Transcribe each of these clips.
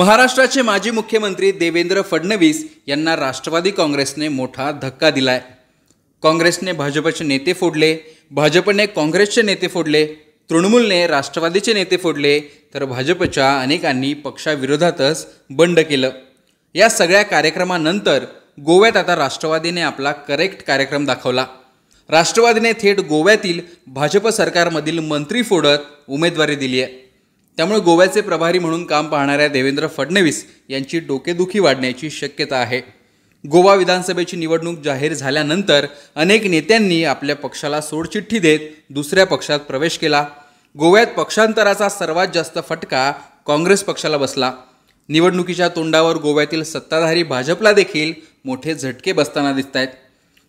महाराष्ट्राचे माजी मुख्यमंत्री देवेंद्र फडणवीस यांना राष्ट्रवादी काँग्रेसने मोठा धक्का दिलाय काँग्रेसने भाजपचे नेते फोडले भाजपने काँग्रेसचे नेते फोडले तृणमूलने राष्ट्रवादीचे नेते फोडले तर भाजपच्या अनेकांनी पक्षाविरोधातच बंड केलं या सगळ्या कार्यक्रमानंतर गोव्यात आता राष्ट्रवादीने आपला करेक्ट कार्यक्रम दाखवला राष्ट्रवादीने थेट गोव्यातील भाजप सरकारमधील मंत्री फोडत उमेदवारी दिली आहे त्यामुळे गोव्याचे प्रभारी म्हणून काम पाहणाऱ्या देवेंद्र फडणवीस यांची डोकेदुखी वाढण्याची शक्यता आहे गोवा विधानसभेची निवडणूक जाहीर झाल्यानंतर अनेक नेत्यांनी आपल्या पक्षाला सोडचिठ्ठी देत दुसऱ्या पक्षात प्रवेश केला गोव्यात पक्षांतराचा सर्वात जास्त फटका काँग्रेस पक्षाला बसला निवडणुकीच्या तोंडावर गोव्यातील सत्ताधारी भाजपला देखील मोठे झटके बसताना दिसत आहेत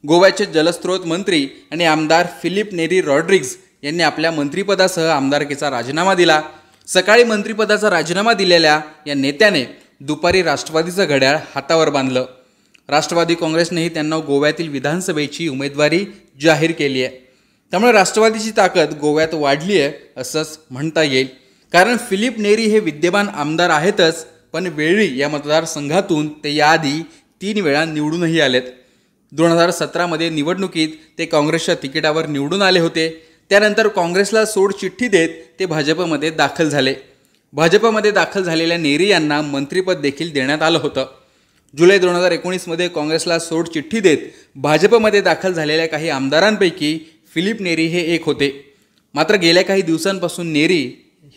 गोव्याचे जलस्रोत मंत्री आणि आमदार फिलिप नेरी रॉड्रिग्ज यांनी आपल्या मंत्रिपदासह आमदारकीचा राजीनामा दिला सकाळी मंत्रिपदाचा राजीनामा दिलेल्या या नेत्याने दुपारी राष्ट्रवादीचं घड्याळ हातावर बांधलं राष्ट्रवादी काँग्रेसनेही त्यांना गोव्यातील विधानसभेची उमेदवारी जाहीर केली आहे त्यामुळे राष्ट्रवादीची ताकद गोव्यात वाढली आहे असंच म्हणता येईल कारण फिलिप नेरी हे विद्यमान आमदार आहेतच पण वेळी या मतदारसंघातून ते याआधी तीन वेळा निवडूनही आलेत दोन हजार सतरामध्ये निवडणुकीत ते काँग्रेसच्या तिकिटावर निवडून आले होते त्यानंतर काँग्रेसला सोड चिठ्ठी देत ते भाजपमध्ये दाखल झाले भाजपमध्ये दाखल झालेल्या नेरी यांना मंत्रिपद देखील देण्यात आलं होतं जुलै दोन हजार एकोणीसमध्ये काँग्रेसला सोड चिठ्ठी देत भाजपमध्ये दाखल झालेल्या काही आमदारांपैकी फिलिप नेरी हे एक होते मात्र गेल्या काही दिवसांपासून नेरी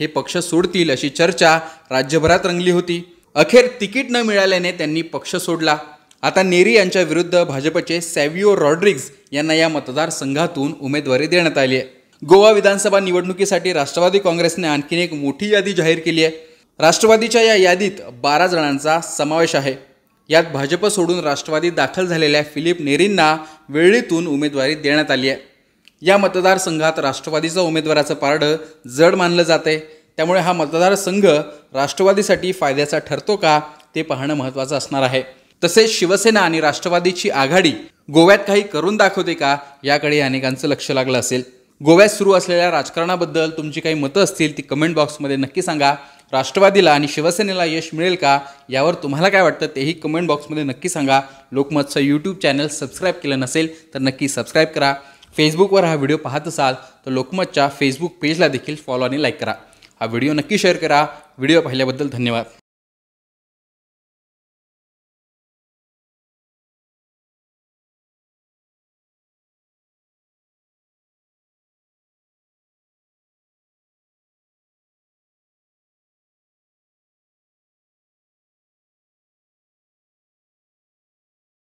हे पक्ष सोडतील अशी चर्चा राज्यभरात रंगली होती अखेर तिकीट न मिळाल्याने त्यांनी पक्ष सोडला आता नेरी यांच्या विरुद्ध भाजपचे सॅव्हिओ रॉड्रिग्ज यांना या मतदारसंघातून उमेदवारी देण्यात आली आहे गोवा विधानसभा निवडणुकीसाठी राष्ट्रवादी काँग्रेसने आणखीन एक मोठी यादी जाहीर केली आहे राष्ट्रवादीच्या या यादीत बारा जणांचा समावेश आहे यात भाजप सोडून राष्ट्रवादी दाखल झालेल्या फिलिप नेरींना वेळीतून उमेदवारी देण्यात आली आहे या मतदारसंघात राष्ट्रवादीचा उमेदवाराचं पारडं जड मानलं जाते त्यामुळे हा मतदारसंघ राष्ट्रवादीसाठी फायद्याचा ठरतो का ते पाहणं महत्त्वाचं असणार आहे तसेच शिवसेना आणि राष्ट्रवादीची आघाडी गोव्यात काही करून दाखवते का याकडे अनेकांचं लक्ष लागलं असेल गोव्यात सुरू असलेल्या राजकारणाबद्दल तुमची काही मतं असतील ती कमेंट बॉक्समध्ये नक्की सांगा राष्ट्रवादीला आणि शिवसेनेला यश मिळेल का यावर तुम्हाला काय वाटतं तेही कमेंट बॉक्समध्ये नक्की सांगा लोकमतचं यूट्यूब चॅनल सबस्क्राईब केलं नसेल तर नक्की सबस्क्राईब करा फेसबुकवर हा व्हिडिओ पाहत असाल तर लोकमतच्या फेसबुक पेजला देखील फॉलो आणि लाईक करा हा व्हिडिओ नक्की शेअर करा व्हिडिओ पाहिल्याबद्दल धन्यवाद